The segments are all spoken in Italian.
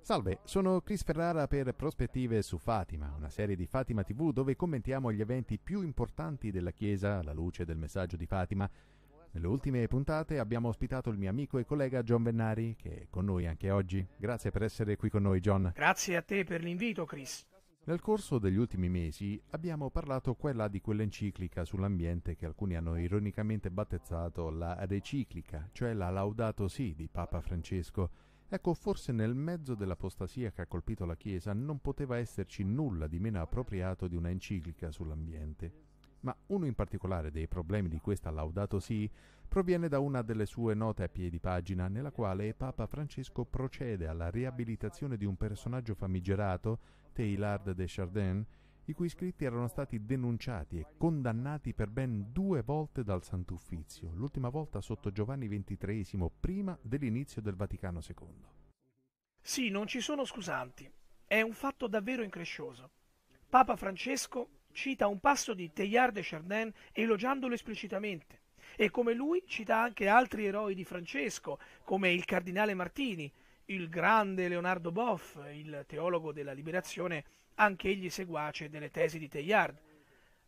Salve, sono Chris Ferrara per Prospettive su Fatima, una serie di Fatima TV dove commentiamo gli eventi più importanti della Chiesa alla luce del messaggio di Fatima. Nelle ultime puntate abbiamo ospitato il mio amico e collega John Vennari, che è con noi anche oggi. Grazie per essere qui con noi, John. Grazie a te per l'invito, Chris. Nel corso degli ultimi mesi abbiamo parlato qua e là di quell'enciclica sull'ambiente che alcuni hanno ironicamente battezzato la reciclica, cioè la Laudato Si di Papa Francesco. Ecco, forse nel mezzo dell'apostasia che ha colpito la Chiesa non poteva esserci nulla di meno appropriato di una enciclica sull'ambiente. Ma uno in particolare dei problemi di questa Laudato sì proviene da una delle sue note a piedi pagina nella quale Papa Francesco procede alla riabilitazione di un personaggio famigerato, Teilhard de Chardin, i cui scritti erano stati denunciati e condannati per ben due volte dal Sant'Uffizio, l'ultima volta sotto Giovanni XXIII, prima dell'inizio del Vaticano II. Sì, non ci sono scusanti. È un fatto davvero increscioso. Papa Francesco cita un passo di Teilhard de Chardin elogiandolo esplicitamente e come lui cita anche altri eroi di Francesco, come il cardinale Martini, il grande Leonardo Boff, il teologo della liberazione anche egli seguace delle tesi di Teilhard.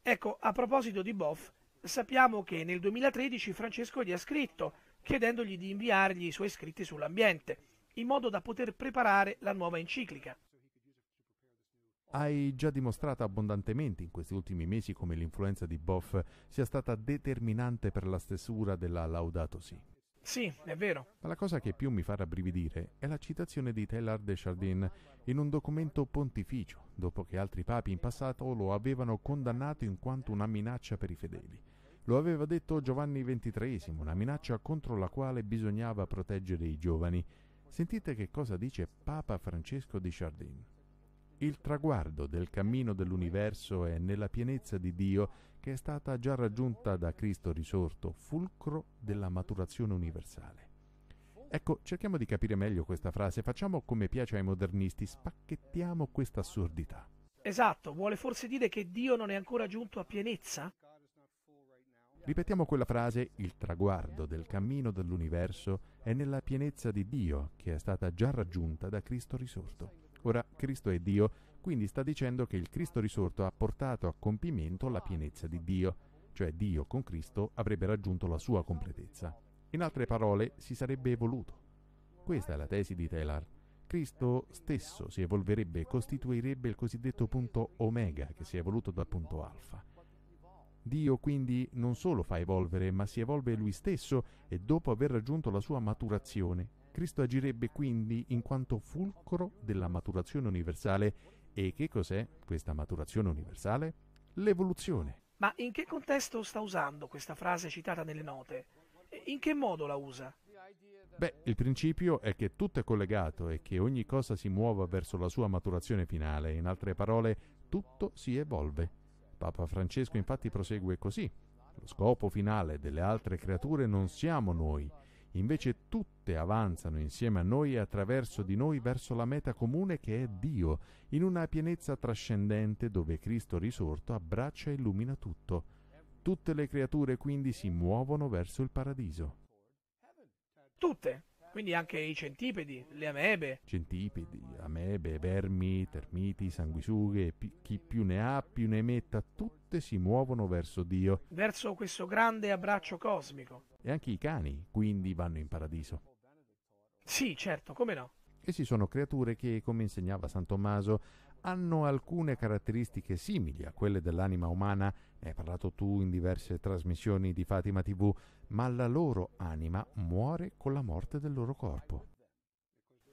Ecco, a proposito di Boff, sappiamo che nel 2013 Francesco gli ha scritto, chiedendogli di inviargli i suoi scritti sull'ambiente, in modo da poter preparare la nuova enciclica. Hai già dimostrato abbondantemente in questi ultimi mesi come l'influenza di Boff sia stata determinante per la stesura della Laudato Si. Sì, è vero. Ma la cosa che più mi fa rabbrividire è la citazione di Teilhard de Chardin in un documento pontificio, dopo che altri papi in passato lo avevano condannato in quanto una minaccia per i fedeli. Lo aveva detto Giovanni XXIII, una minaccia contro la quale bisognava proteggere i giovani. Sentite che cosa dice Papa Francesco di Chardin. Il traguardo del cammino dell'universo è nella pienezza di Dio che è stata già raggiunta da Cristo risorto, fulcro della maturazione universale. Ecco, cerchiamo di capire meglio questa frase, facciamo come piace ai modernisti, spacchettiamo questa assurdità. Esatto, vuole forse dire che Dio non è ancora giunto a pienezza? Ripetiamo quella frase, il traguardo del cammino dell'universo è nella pienezza di Dio che è stata già raggiunta da Cristo risorto. Ora Cristo è Dio, quindi sta dicendo che il Cristo risorto ha portato a compimento la pienezza di Dio, cioè Dio con Cristo avrebbe raggiunto la sua completezza. In altre parole, si sarebbe evoluto. Questa è la tesi di Telar. Cristo stesso si evolverebbe e costituirebbe il cosiddetto punto omega che si è evoluto dal punto alfa. Dio quindi non solo fa evolvere, ma si evolve lui stesso e dopo aver raggiunto la sua maturazione, Cristo agirebbe quindi in quanto fulcro della maturazione universale. E che cos'è questa maturazione universale? L'evoluzione. Ma in che contesto sta usando questa frase citata nelle note? In che modo la usa? Beh, il principio è che tutto è collegato e che ogni cosa si muova verso la sua maturazione finale, in altre parole, tutto si evolve. Papa Francesco infatti prosegue così. Lo scopo finale delle altre creature non siamo noi, Invece tutte avanzano insieme a noi e attraverso di noi verso la meta comune che è Dio, in una pienezza trascendente dove Cristo risorto abbraccia e illumina tutto. Tutte le creature quindi si muovono verso il paradiso. Tutte. Quindi anche i centipedi, le amebe. Centipedi, amebe, vermi, termiti, sanguisughe, chi più ne ha più ne metta, tutte si muovono verso Dio. Verso questo grande abbraccio cosmico. E anche i cani, quindi, vanno in paradiso. Sì, certo, come no. Essi sono creature che, come insegnava San Tommaso, hanno alcune caratteristiche simili a quelle dell'anima umana, ne hai parlato tu in diverse trasmissioni di Fatima TV, ma la loro anima muore con la morte del loro corpo.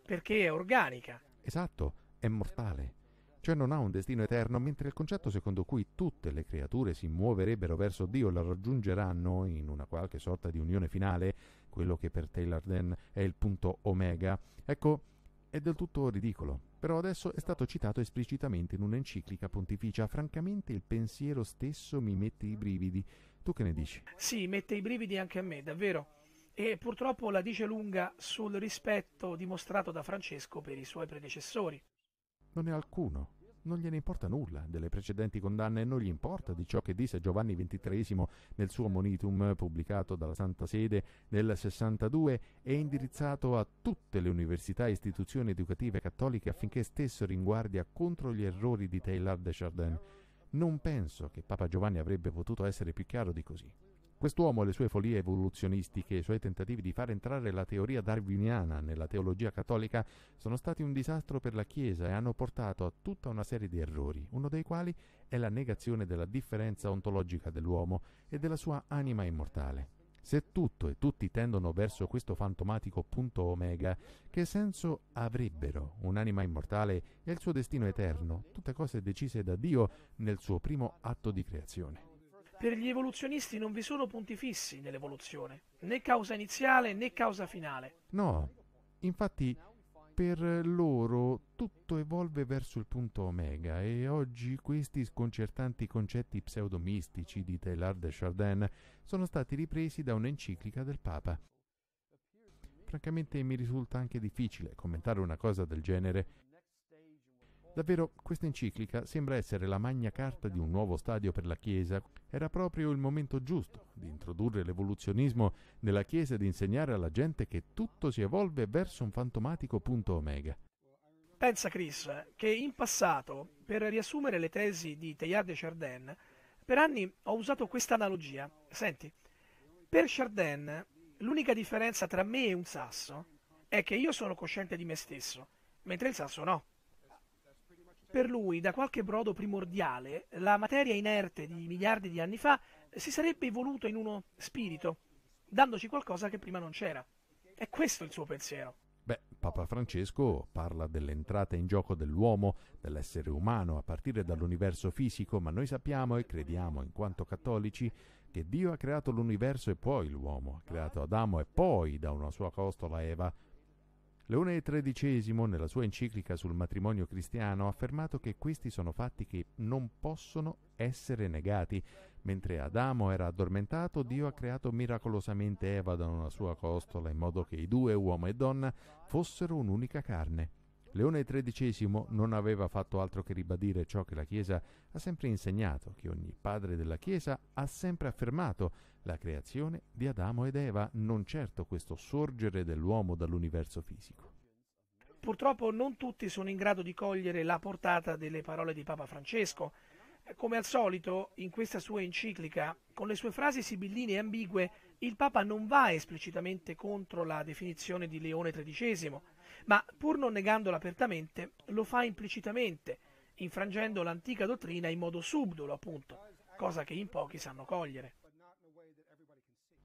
Perché è organica. Esatto, è mortale. Cioè non ha un destino eterno, mentre il concetto secondo cui tutte le creature si muoverebbero verso Dio e la raggiungeranno in una qualche sorta di unione finale, quello che per Taylor Den è il punto omega, ecco, è del tutto ridicolo però adesso è stato citato esplicitamente in un'enciclica pontificia. Francamente il pensiero stesso mi mette i brividi. Tu che ne dici? Sì, mette i brividi anche a me, davvero. E purtroppo la dice lunga sul rispetto dimostrato da Francesco per i suoi predecessori. Non è alcuno. Non gliene importa nulla delle precedenti condanne e non gli importa di ciò che disse Giovanni XXIII nel suo monitum pubblicato dalla Santa Sede nel 62 e indirizzato a tutte le università e istituzioni educative cattoliche affinché stessero in guardia contro gli errori di Taylor de Chardin. Non penso che Papa Giovanni avrebbe potuto essere più chiaro di così. Quest'uomo e le sue folie evoluzionistiche e i suoi tentativi di far entrare la teoria darwiniana nella teologia cattolica sono stati un disastro per la Chiesa e hanno portato a tutta una serie di errori, uno dei quali è la negazione della differenza ontologica dell'uomo e della sua anima immortale. Se tutto e tutti tendono verso questo fantomatico punto omega, che senso avrebbero un'anima immortale e il suo destino eterno, tutte cose decise da Dio nel suo primo atto di creazione? Per gli evoluzionisti non vi sono punti fissi nell'evoluzione, né causa iniziale né causa finale. No, infatti per loro tutto evolve verso il punto omega e oggi questi sconcertanti concetti pseudomistici di Teilhard de Chardin sono stati ripresi da un'enciclica del Papa. Francamente mi risulta anche difficile commentare una cosa del genere Davvero, questa enciclica sembra essere la magna carta di un nuovo stadio per la Chiesa. Era proprio il momento giusto di introdurre l'evoluzionismo nella Chiesa e di insegnare alla gente che tutto si evolve verso un fantomatico punto omega. Pensa Chris che in passato, per riassumere le tesi di Teilhard de Chardin, per anni ho usato questa analogia. Senti, per Chardin l'unica differenza tra me e un sasso è che io sono cosciente di me stesso, mentre il sasso no. Per lui, da qualche brodo primordiale, la materia inerte di miliardi di anni fa si sarebbe evoluta in uno spirito, dandoci qualcosa che prima non c'era. È questo il suo pensiero. Beh, Papa Francesco parla dell'entrata in gioco dell'uomo, dell'essere umano, a partire dall'universo fisico, ma noi sappiamo e crediamo, in quanto cattolici, che Dio ha creato l'universo e poi l'uomo, ha creato Adamo e poi da una sua costola Eva Leone XIII, nella sua enciclica sul matrimonio cristiano, ha affermato che questi sono fatti che non possono essere negati. Mentre Adamo era addormentato, Dio ha creato miracolosamente Eva da una sua costola in modo che i due, uomo e donna, fossero un'unica carne. Leone XIII non aveva fatto altro che ribadire ciò che la Chiesa ha sempre insegnato, che ogni padre della Chiesa ha sempre affermato, la creazione di Adamo ed Eva, non certo questo sorgere dell'uomo dall'universo fisico. Purtroppo non tutti sono in grado di cogliere la portata delle parole di Papa Francesco. Come al solito, in questa sua enciclica, con le sue frasi sibilline e ambigue, il Papa non va esplicitamente contro la definizione di Leone XIII, ma pur non negandola apertamente, lo fa implicitamente, infrangendo l'antica dottrina in modo subdolo, appunto, cosa che in pochi sanno cogliere.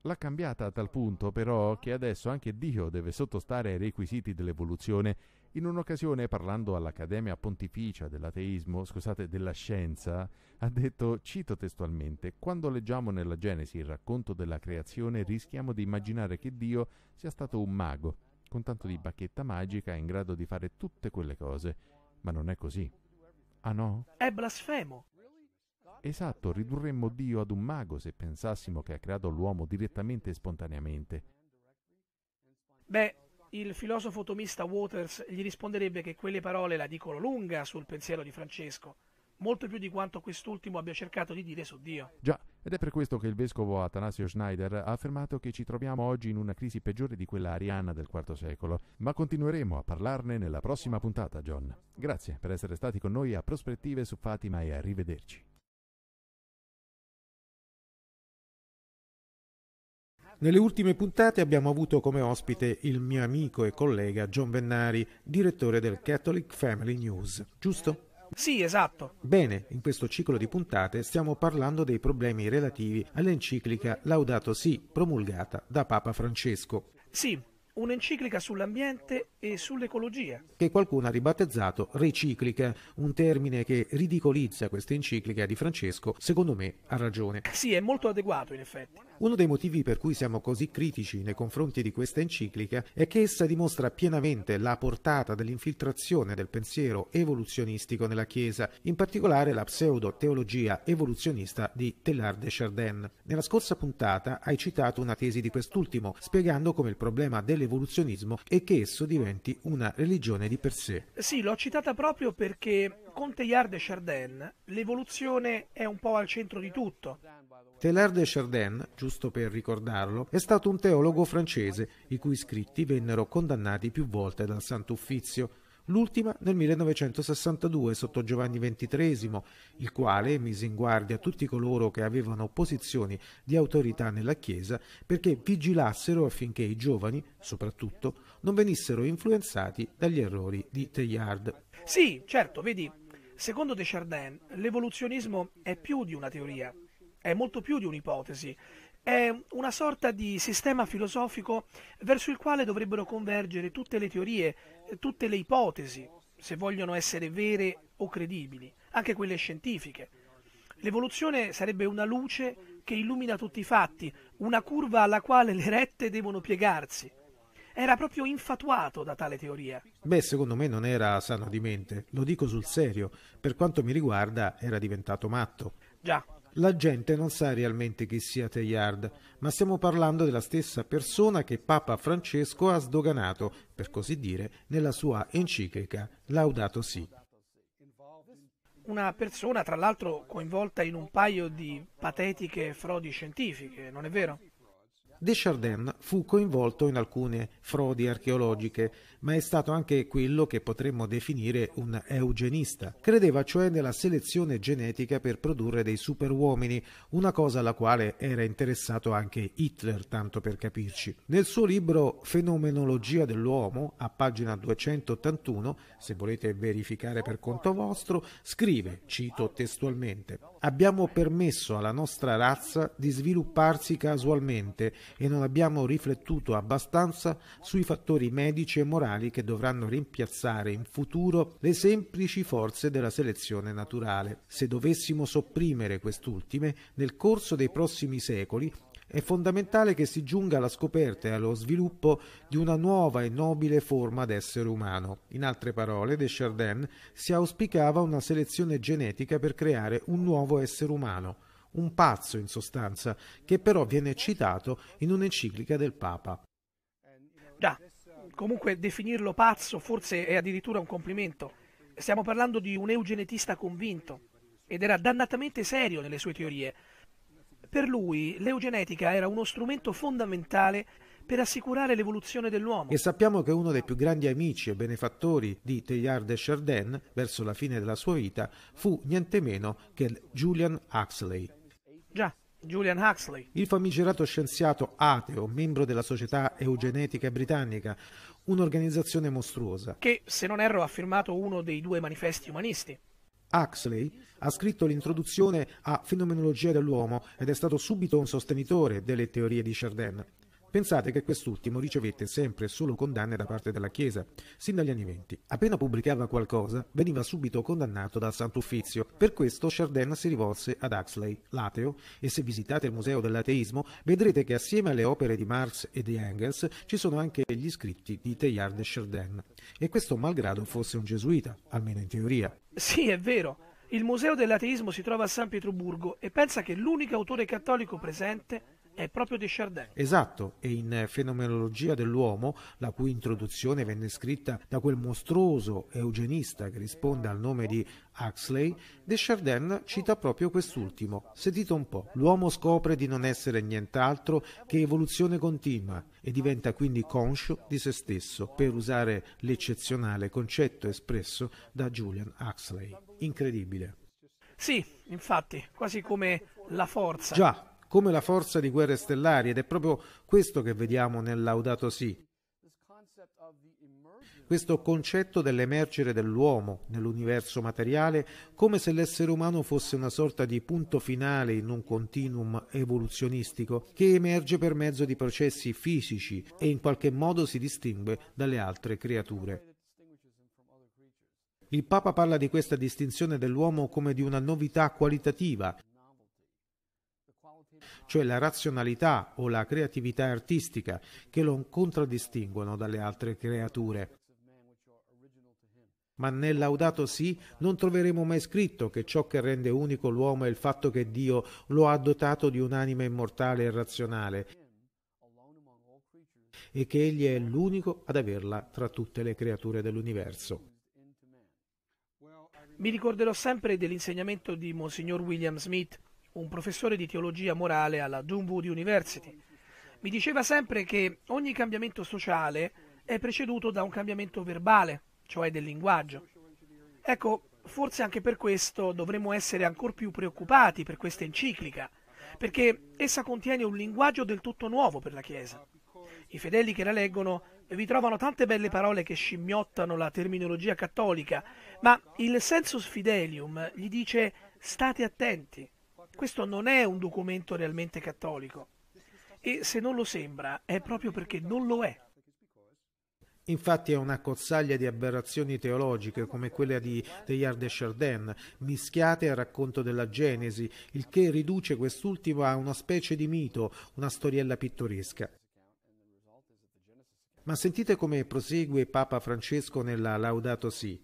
L'ha cambiata a tal punto però che adesso anche Dio deve sottostare ai requisiti dell'evoluzione. In un'occasione parlando all'Accademia Pontificia dell'ateismo, scusate, della scienza, ha detto, cito testualmente, quando leggiamo nella Genesi il racconto della creazione rischiamo di immaginare che Dio sia stato un mago con tanto di bacchetta magica è in grado di fare tutte quelle cose, ma non è così. Ah no? È blasfemo! Esatto, ridurremmo Dio ad un mago se pensassimo che ha creato l'uomo direttamente e spontaneamente. Beh, il filosofo tomista Waters gli risponderebbe che quelle parole la dicono lunga sul pensiero di Francesco, molto più di quanto quest'ultimo abbia cercato di dire su Dio. Già, ed è per questo che il vescovo Atanasio Schneider ha affermato che ci troviamo oggi in una crisi peggiore di quella ariana del IV secolo, ma continueremo a parlarne nella prossima puntata, John. Grazie per essere stati con noi a Prospettive su Fatima e arrivederci. Nelle ultime puntate abbiamo avuto come ospite il mio amico e collega John Vennari, direttore del Catholic Family News, giusto? Sì, esatto. Bene, in questo ciclo di puntate stiamo parlando dei problemi relativi all'enciclica Laudato Si promulgata da Papa Francesco. Sì, un'enciclica sull'ambiente e sull'ecologia. Che qualcuno ha ribattezzato riciclica, un termine che ridicolizza questa enciclica di Francesco, secondo me ha ragione. Sì, è molto adeguato in effetti. Uno dei motivi per cui siamo così critici nei confronti di questa enciclica è che essa dimostra pienamente la portata dell'infiltrazione del pensiero evoluzionistico nella Chiesa, in particolare la pseudo-teologia evoluzionista di Tellard de Chardin. Nella scorsa puntata hai citato una tesi di quest'ultimo, spiegando come il problema del dell'evoluzionismo e che esso diventi una religione di per sé. Sì, l'ho citata proprio perché con Teilhard de Chardin l'evoluzione è un po' al centro di tutto. Teilhard de Chardin, giusto per ricordarlo, è stato un teologo francese i cui scritti vennero condannati più volte dal Santo Uffizio l'ultima nel 1962 sotto Giovanni XXIII, il quale mise in guardia tutti coloro che avevano posizioni di autorità nella Chiesa perché vigilassero affinché i giovani, soprattutto, non venissero influenzati dagli errori di Teilhard. Sì, certo, vedi, secondo Desjardins l'evoluzionismo è più di una teoria, è molto più di un'ipotesi è una sorta di sistema filosofico verso il quale dovrebbero convergere tutte le teorie, eh, tutte le ipotesi, se vogliono essere vere o credibili, anche quelle scientifiche. L'evoluzione sarebbe una luce che illumina tutti i fatti, una curva alla quale le rette devono piegarsi. Era proprio infatuato da tale teoria. Beh, secondo me non era sano di mente, lo dico sul serio, per quanto mi riguarda era diventato matto. Già, la gente non sa realmente chi sia Teilhard, ma stiamo parlando della stessa persona che Papa Francesco ha sdoganato, per così dire, nella sua enciclica Laudato Si. Una persona, tra l'altro, coinvolta in un paio di patetiche frodi scientifiche, non è vero? Deschardin fu coinvolto in alcune frodi archeologiche, ma è stato anche quello che potremmo definire un eugenista. Credeva cioè nella selezione genetica per produrre dei superuomini, una cosa alla quale era interessato anche Hitler, tanto per capirci. Nel suo libro Fenomenologia dell'uomo, a pagina 281, se volete verificare per conto vostro, scrive, cito testualmente, abbiamo permesso alla nostra razza di svilupparsi casualmente e non abbiamo riflettuto abbastanza sui fattori medici e morali che dovranno rimpiazzare in futuro le semplici forze della selezione naturale. Se dovessimo sopprimere quest'ultime, nel corso dei prossimi secoli è fondamentale che si giunga alla scoperta e allo sviluppo di una nuova e nobile forma d'essere umano. In altre parole, Deschardin si auspicava una selezione genetica per creare un nuovo essere umano, un pazzo in sostanza, che però viene citato in un'enciclica del Papa. Già, comunque definirlo pazzo forse è addirittura un complimento. Stiamo parlando di un eugenetista convinto ed era dannatamente serio nelle sue teorie. Per lui l'eugenetica era uno strumento fondamentale per assicurare l'evoluzione dell'uomo. E sappiamo che uno dei più grandi amici e benefattori di Teilhard de Chardin, verso la fine della sua vita, fu niente meno che Julian Huxley. Già, Julian Huxley. Il famigerato scienziato ateo, membro della Società Eugenetica Britannica, un'organizzazione mostruosa. Che, se non erro, ha firmato uno dei due manifesti umanisti. Huxley ha scritto l'introduzione a Fenomenologia dell'uomo ed è stato subito un sostenitore delle teorie di Chardin. Pensate che quest'ultimo ricevette sempre e solo condanne da parte della Chiesa, sin dagli anni venti. Appena pubblicava qualcosa, veniva subito condannato dal Sant'Uffizio. Per questo Chardin si rivolse ad Huxley, l'ateo, e se visitate il Museo dell'Ateismo vedrete che assieme alle opere di Marx e di Engels ci sono anche gli scritti di Teilhard de Chardin. E questo malgrado fosse un gesuita, almeno in teoria. Sì, è vero. Il Museo dell'Ateismo si trova a San Pietroburgo e pensa che l'unico autore cattolico presente è proprio Deschardin. Esatto, e in Fenomenologia dell'uomo, la cui introduzione venne scritta da quel mostruoso eugenista che risponde al nome di Huxley, Deschardin cita proprio quest'ultimo. Sentite un po', l'uomo scopre di non essere nient'altro che evoluzione continua e diventa quindi conscio di se stesso, per usare l'eccezionale concetto espresso da Julian Huxley. Incredibile. Sì, infatti, quasi come la forza. Già, come la forza di guerre stellari ed è proprio questo che vediamo nel Laudato Si. Questo concetto dell'emergere dell'uomo nell'universo materiale come se l'essere umano fosse una sorta di punto finale in un continuum evoluzionistico che emerge per mezzo di processi fisici e in qualche modo si distingue dalle altre creature. Il Papa parla di questa distinzione dell'uomo come di una novità qualitativa cioè la razionalità o la creatività artistica che lo contraddistinguono dalle altre creature. Ma nel Laudato sì non troveremo mai scritto che ciò che rende unico l'uomo è il fatto che Dio lo ha dotato di un'anima immortale e razionale e che egli è l'unico ad averla tra tutte le creature dell'universo. Mi ricorderò sempre dell'insegnamento di Monsignor William Smith un professore di teologia morale alla Dunwood University. Mi diceva sempre che ogni cambiamento sociale è preceduto da un cambiamento verbale, cioè del linguaggio. Ecco, forse anche per questo dovremmo essere ancor più preoccupati per questa enciclica, perché essa contiene un linguaggio del tutto nuovo per la Chiesa. I fedeli che la leggono vi trovano tante belle parole che scimmiottano la terminologia cattolica, ma il sensus fidelium gli dice state attenti, questo non è un documento realmente cattolico e se non lo sembra è proprio perché non lo è. Infatti è una cozzaglia di aberrazioni teologiche come quella di Teilhard de Chardin, mischiate al racconto della Genesi, il che riduce quest'ultimo a una specie di mito, una storiella pittoresca. Ma sentite come prosegue Papa Francesco nella Laudato Si'.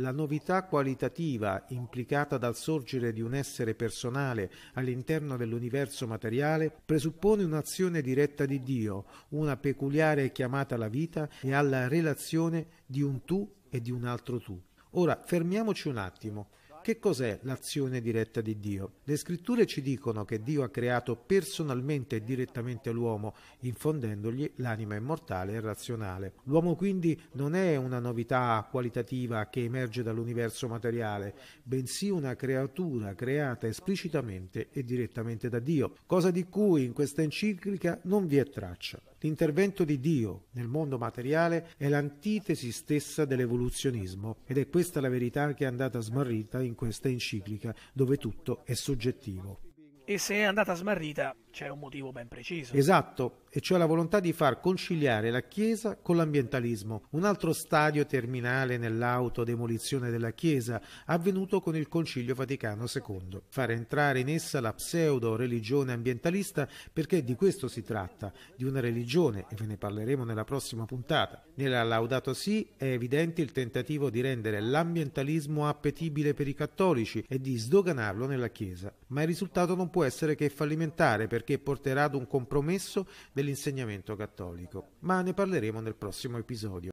La novità qualitativa implicata dal sorgere di un essere personale all'interno dell'universo materiale presuppone un'azione diretta di Dio, una peculiare chiamata alla vita e alla relazione di un tu e di un altro tu. Ora fermiamoci un attimo che cos'è l'azione diretta di Dio? Le scritture ci dicono che Dio ha creato personalmente e direttamente l'uomo, infondendogli l'anima immortale e razionale. L'uomo quindi non è una novità qualitativa che emerge dall'universo materiale, bensì una creatura creata esplicitamente e direttamente da Dio, cosa di cui in questa enciclica non vi è traccia. L'intervento di Dio nel mondo materiale è l'antitesi stessa dell'evoluzionismo ed è questa la verità che è andata smarrita in questa enciclica dove tutto è soggettivo. E se è andata smarrita c'è un motivo ben preciso. Esatto, e cioè la volontà di far conciliare la Chiesa con l'ambientalismo. Un altro stadio terminale nell'autodemolizione della Chiesa, avvenuto con il Concilio Vaticano II. Fare entrare in essa la pseudo-religione ambientalista perché di questo si tratta, di una religione, e ve ne parleremo nella prossima puntata. Nella Laudato Si è evidente il tentativo di rendere l'ambientalismo appetibile per i cattolici e di sdoganarlo nella Chiesa, ma il risultato non può può essere che fallimentare perché porterà ad un compromesso dell'insegnamento cattolico, ma ne parleremo nel prossimo episodio.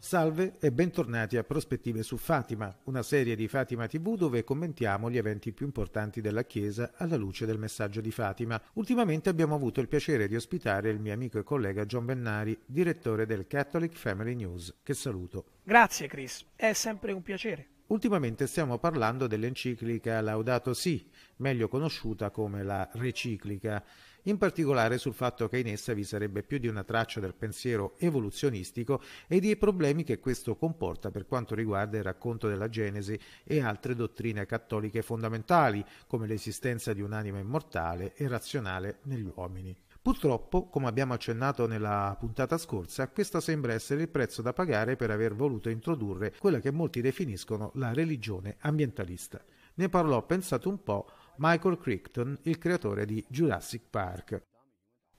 Salve e bentornati a Prospettive su Fatima, una serie di Fatima TV dove commentiamo gli eventi più importanti della Chiesa alla luce del messaggio di Fatima. Ultimamente abbiamo avuto il piacere di ospitare il mio amico e collega John Bennari, direttore del Catholic Family News, che saluto. Grazie Chris, è sempre un piacere. Ultimamente stiamo parlando dell'enciclica Laudato Si, meglio conosciuta come la Reciclica in particolare sul fatto che in essa vi sarebbe più di una traccia del pensiero evoluzionistico e dei problemi che questo comporta per quanto riguarda il racconto della Genesi e altre dottrine cattoliche fondamentali, come l'esistenza di un'anima immortale e razionale negli uomini. Purtroppo, come abbiamo accennato nella puntata scorsa, questo sembra essere il prezzo da pagare per aver voluto introdurre quella che molti definiscono la religione ambientalista. Ne parlò, pensate un po', Michael Crichton, il creatore di Jurassic Park.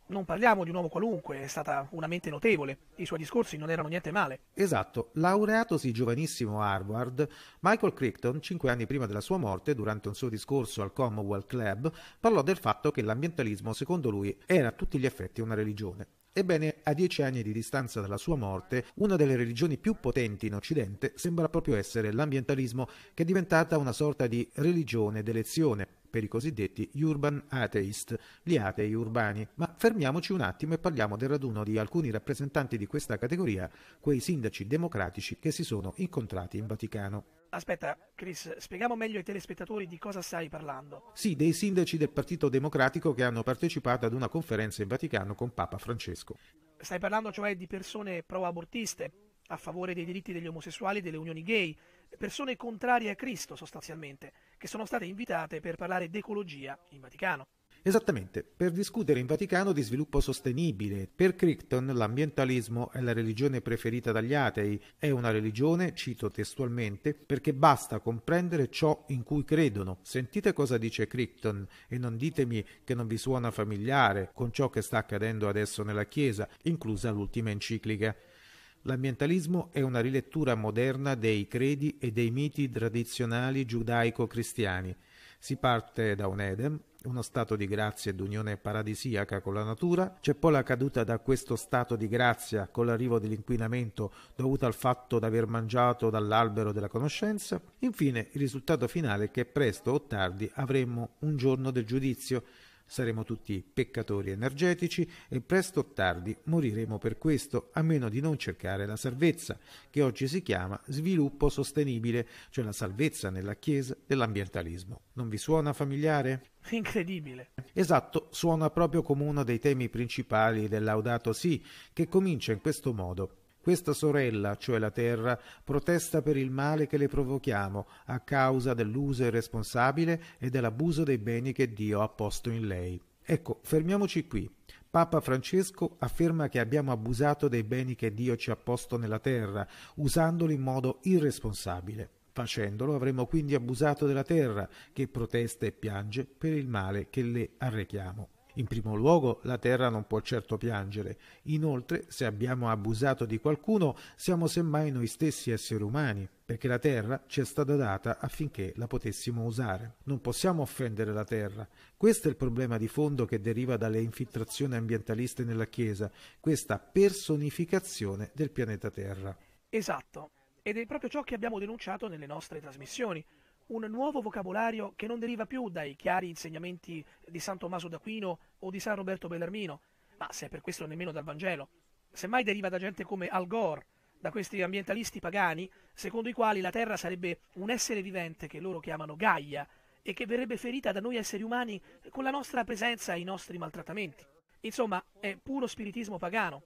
Non parliamo di un uomo qualunque, è stata una mente notevole, i suoi discorsi non erano niente male. Esatto, laureatosi giovanissimo a Harvard, Michael Crichton, cinque anni prima della sua morte, durante un suo discorso al Commonwealth Club, parlò del fatto che l'ambientalismo, secondo lui, era a tutti gli effetti una religione. Ebbene, a dieci anni di distanza dalla sua morte, una delle religioni più potenti in Occidente sembra proprio essere l'ambientalismo, che è diventata una sorta di religione d'elezione per i cosiddetti urban atheist, gli atei urbani. Ma fermiamoci un attimo e parliamo del raduno di alcuni rappresentanti di questa categoria, quei sindaci democratici che si sono incontrati in Vaticano. Aspetta, Chris, spieghiamo meglio ai telespettatori di cosa stai parlando. Sì, dei sindaci del Partito Democratico che hanno partecipato ad una conferenza in Vaticano con Papa Francesco. Stai parlando cioè di persone pro-abortiste, a favore dei diritti degli omosessuali e delle unioni gay, persone contrarie a Cristo sostanzialmente, che sono state invitate per parlare d'ecologia in Vaticano. Esattamente, per discutere in Vaticano di sviluppo sostenibile. Per Crichton l'ambientalismo è la religione preferita dagli atei, è una religione, cito testualmente, perché basta comprendere ciò in cui credono. Sentite cosa dice Crichton e non ditemi che non vi suona familiare con ciò che sta accadendo adesso nella Chiesa, inclusa l'ultima enciclica. L'ambientalismo è una rilettura moderna dei credi e dei miti tradizionali giudaico-cristiani. Si parte da un Eden, uno stato di grazia ed unione paradisiaca con la natura, c'è poi la caduta da questo stato di grazia con l'arrivo dell'inquinamento dovuto al fatto di aver mangiato dall'albero della conoscenza, infine il risultato finale è che presto o tardi avremmo un giorno del giudizio Saremo tutti peccatori energetici e presto o tardi moriremo per questo, a meno di non cercare la salvezza, che oggi si chiama sviluppo sostenibile, cioè la salvezza nella Chiesa dell'ambientalismo. Non vi suona familiare? Incredibile. Esatto, suona proprio come uno dei temi principali del Laudato Si, che comincia in questo modo. Questa sorella, cioè la terra, protesta per il male che le provochiamo a causa dell'uso irresponsabile e dell'abuso dei beni che Dio ha posto in lei. Ecco, fermiamoci qui. Papa Francesco afferma che abbiamo abusato dei beni che Dio ci ha posto nella terra, usandoli in modo irresponsabile. Facendolo avremo quindi abusato della terra, che protesta e piange per il male che le arrechiamo. In primo luogo, la terra non può certo piangere. Inoltre, se abbiamo abusato di qualcuno, siamo semmai noi stessi esseri umani, perché la terra ci è stata data affinché la potessimo usare. Non possiamo offendere la terra. Questo è il problema di fondo che deriva dalle infiltrazioni ambientaliste nella Chiesa, questa personificazione del pianeta Terra. Esatto, ed è proprio ciò che abbiamo denunciato nelle nostre trasmissioni un nuovo vocabolario che non deriva più dai chiari insegnamenti di San Tommaso d'Aquino o di San Roberto Bellarmino, ma se è per questo nemmeno dal Vangelo. Semmai deriva da gente come Al Gore, da questi ambientalisti pagani, secondo i quali la Terra sarebbe un essere vivente che loro chiamano Gaia e che verrebbe ferita da noi esseri umani con la nostra presenza e i nostri maltrattamenti. Insomma, è puro spiritismo pagano,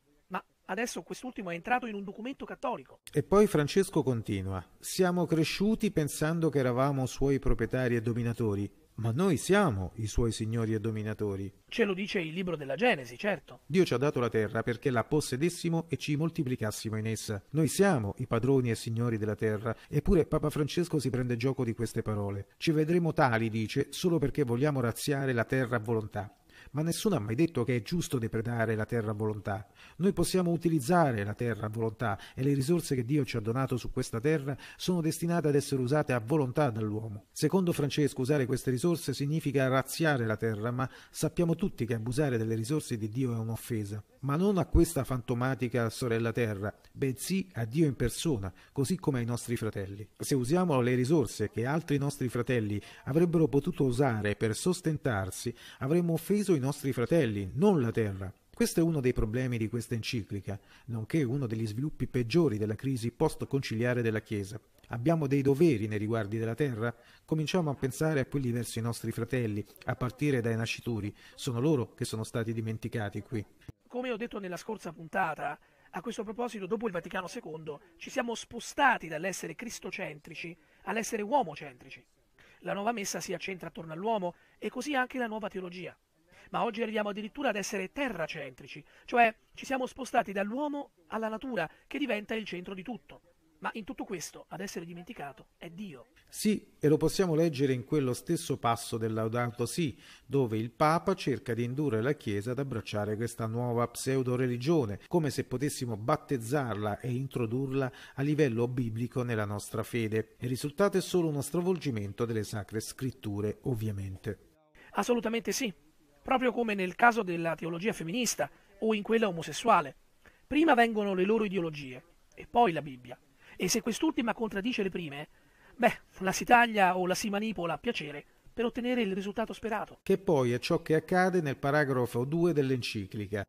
Adesso quest'ultimo è entrato in un documento cattolico. E poi Francesco continua. Siamo cresciuti pensando che eravamo suoi proprietari e dominatori, ma noi siamo i suoi signori e dominatori. Ce lo dice il libro della Genesi, certo. Dio ci ha dato la terra perché la possedessimo e ci moltiplicassimo in essa. Noi siamo i padroni e signori della terra, eppure Papa Francesco si prende gioco di queste parole. Ci vedremo tali, dice, solo perché vogliamo razziare la terra a volontà. Ma nessuno ha mai detto che è giusto depredare la terra a volontà. Noi possiamo utilizzare la terra a volontà e le risorse che Dio ci ha donato su questa terra sono destinate ad essere usate a volontà dall'uomo. Secondo Francesco usare queste risorse significa razziare la terra, ma sappiamo tutti che abusare delle risorse di Dio è un'offesa. Ma non a questa fantomatica sorella terra, bensì a Dio in persona, così come ai nostri fratelli. Se usiamo le risorse che altri nostri fratelli avrebbero potuto usare per sostentarsi, avremmo offeso i nostri nostri fratelli, non la terra. Questo è uno dei problemi di questa enciclica, nonché uno degli sviluppi peggiori della crisi post-conciliare della Chiesa. Abbiamo dei doveri nei riguardi della terra? Cominciamo a pensare a quelli verso i nostri fratelli, a partire dai nascituri. Sono loro che sono stati dimenticati qui. Come ho detto nella scorsa puntata, a questo proposito, dopo il Vaticano II, ci siamo spostati dall'essere cristocentrici all'essere uomocentrici. La nuova messa si accentra attorno all'uomo e così anche la nuova teologia ma oggi arriviamo addirittura ad essere terracentrici, cioè ci siamo spostati dall'uomo alla natura, che diventa il centro di tutto. Ma in tutto questo, ad essere dimenticato, è Dio. Sì, e lo possiamo leggere in quello stesso passo del Laudato Sì, dove il Papa cerca di indurre la Chiesa ad abbracciare questa nuova pseudo-religione, come se potessimo battezzarla e introdurla a livello biblico nella nostra fede. Il risultato è solo uno stravolgimento delle sacre scritture, ovviamente. Assolutamente sì, proprio come nel caso della teologia femminista o in quella omosessuale. Prima vengono le loro ideologie e poi la Bibbia. E se quest'ultima contraddice le prime, beh, la si taglia o la si manipola a piacere per ottenere il risultato sperato. Che poi è ciò che accade nel paragrafo 2 dell'enciclica.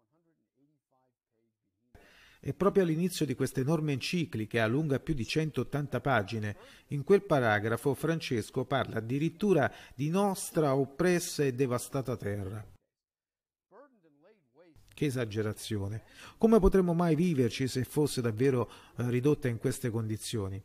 E proprio all'inizio di questa enorme enciclica, lunga più di 180 pagine, in quel paragrafo Francesco parla addirittura di nostra oppressa e devastata terra. Che esagerazione! Come potremmo mai viverci se fosse davvero eh, ridotta in queste condizioni?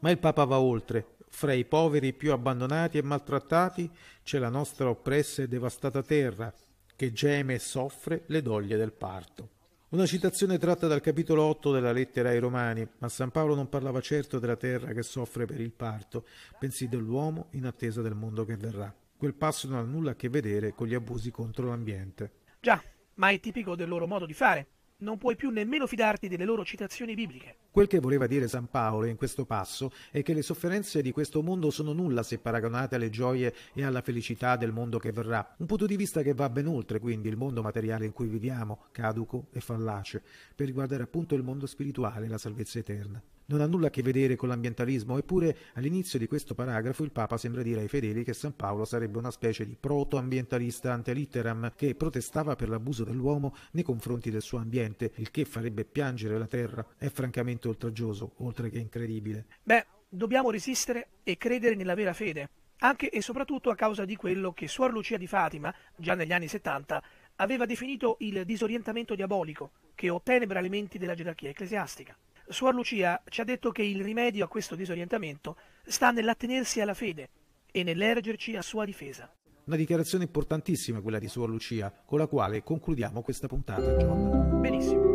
Ma il Papa va oltre. Fra i poveri più abbandonati e maltrattati c'è la nostra oppressa e devastata terra, che geme e soffre le doglie del parto. Una citazione tratta dal capitolo 8 della lettera ai Romani, ma San Paolo non parlava certo della terra che soffre per il parto, bensì dell'uomo in attesa del mondo che verrà. Quel passo non ha nulla a che vedere con gli abusi contro l'ambiente. Già, ma è tipico del loro modo di fare non puoi più nemmeno fidarti delle loro citazioni bibliche. Quel che voleva dire San Paolo in questo passo è che le sofferenze di questo mondo sono nulla se paragonate alle gioie e alla felicità del mondo che verrà. Un punto di vista che va ben oltre quindi il mondo materiale in cui viviamo, caduco e fallace, per riguardare appunto il mondo spirituale e la salvezza eterna non ha nulla a che vedere con l'ambientalismo, eppure all'inizio di questo paragrafo il Papa sembra dire ai fedeli che San Paolo sarebbe una specie di proto-ambientalista ante litteram che protestava per l'abuso dell'uomo nei confronti del suo ambiente, il che farebbe piangere la terra. È francamente oltraggioso, oltre che incredibile. Beh, dobbiamo resistere e credere nella vera fede, anche e soprattutto a causa di quello che Suor Lucia di Fatima, già negli anni 70, aveva definito il disorientamento diabolico che ottenebra le menti della gerarchia ecclesiastica. Suor Lucia ci ha detto che il rimedio a questo disorientamento sta nell'attenersi alla fede e nell'ergerci a sua difesa. Una dichiarazione importantissima quella di Suor Lucia, con la quale concludiamo questa puntata, John. Benissimo.